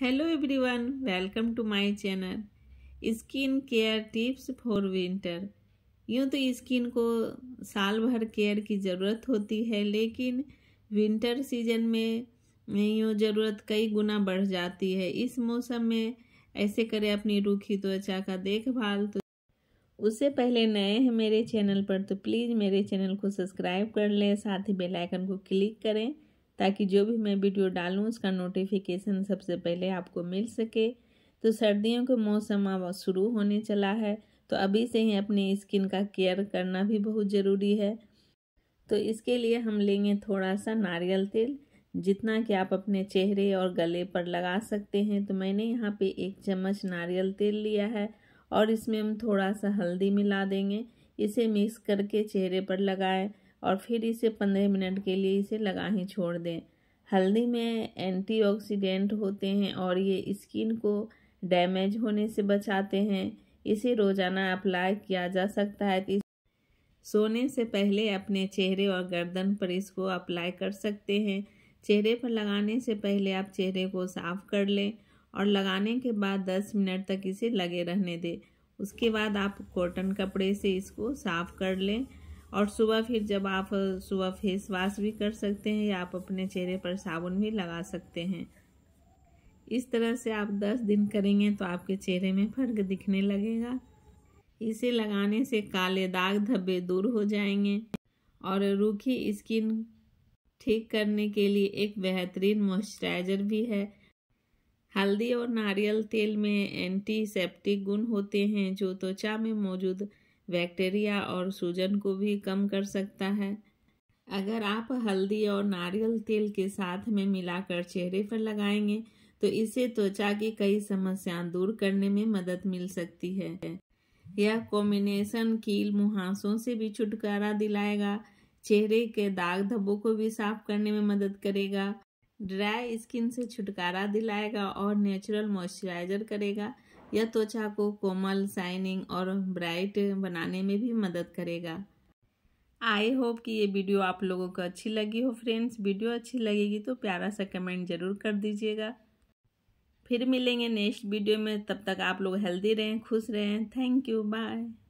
hello everyone welcome to my channel skin care tips for winter यूं तो skin को साल भर केयर की ज़रूरत होती है लेकिन विंटर सीजन में यूँ ज़रूरत कई गुना बढ़ जाती है इस मौसम में ऐसे करें अपनी रूखी त्वचा का देखभाल तो उससे पहले नए हैं मेरे चैनल पर तो प्लीज़ मेरे चैनल को सब्सक्राइब कर लें साथ ही बेलाइकन को क्लिक करें ताकि जो भी मैं वीडियो डालूँ उसका नोटिफिकेशन सबसे पहले आपको मिल सके तो सर्दियों का मौसम अब शुरू होने चला है तो अभी से ही अपने स्किन का केयर करना भी बहुत ज़रूरी है तो इसके लिए हम लेंगे थोड़ा सा नारियल तेल जितना कि आप अपने चेहरे और गले पर लगा सकते हैं तो मैंने यहाँ पे एक चम्मच नारियल तेल लिया है और इसमें हम थोड़ा सा हल्दी मिला देंगे इसे मिक्स करके चेहरे पर लगाएं और फिर इसे पंद्रह मिनट के लिए इसे लगा ही छोड़ दें हल्दी में एंटीऑक्सीडेंट होते हैं और ये स्किन को डैमेज होने से बचाते हैं इसे रोज़ाना अप्लाई किया जा सकता है सोने से पहले अपने चेहरे और गर्दन पर इसको अप्लाई कर सकते हैं चेहरे पर लगाने से पहले आप चेहरे को साफ कर लें और लगाने के बाद दस मिनट तक इसे लगे रहने दें उसके बाद आप कॉटन कपड़े से इसको साफ कर लें और सुबह फिर जब आप सुबह फेस वाश भी कर सकते हैं या आप अपने चेहरे पर साबुन भी लगा सकते हैं इस तरह से आप 10 दिन करेंगे तो आपके चेहरे में फर्क दिखने लगेगा इसे लगाने से काले दाग धब्बे दूर हो जाएंगे और रूखी स्किन ठीक करने के लिए एक बेहतरीन मॉइस्चराइजर भी है हल्दी और नारियल तेल में एंटीसेप्टिक गुण होते हैं जो त्वचा में मौजूद बैक्टीरिया और सूजन को भी कम कर सकता है अगर आप हल्दी और नारियल तेल के साथ में मिलाकर चेहरे पर लगाएंगे तो इससे त्वचा की कई समस्याएं दूर करने में मदद मिल सकती है यह कॉम्बिनेशन कील मुहासों से भी छुटकारा दिलाएगा चेहरे के दाग धब्बों को भी साफ करने में मदद करेगा ड्राई स्किन से छुटकारा दिलाएगा और नेचुरल मॉइस्चराइजर करेगा यह त्वचा को कोमल शाइनिंग और ब्राइट बनाने में भी मदद करेगा आई होप कि ये वीडियो आप लोगों को अच्छी लगी हो फ्रेंड्स वीडियो अच्छी लगेगी तो प्यारा सा कमेंट ज़रूर कर दीजिएगा फिर मिलेंगे नेक्स्ट वीडियो में तब तक आप लोग हेल्दी रहें खुश रहें थैंक यू बाय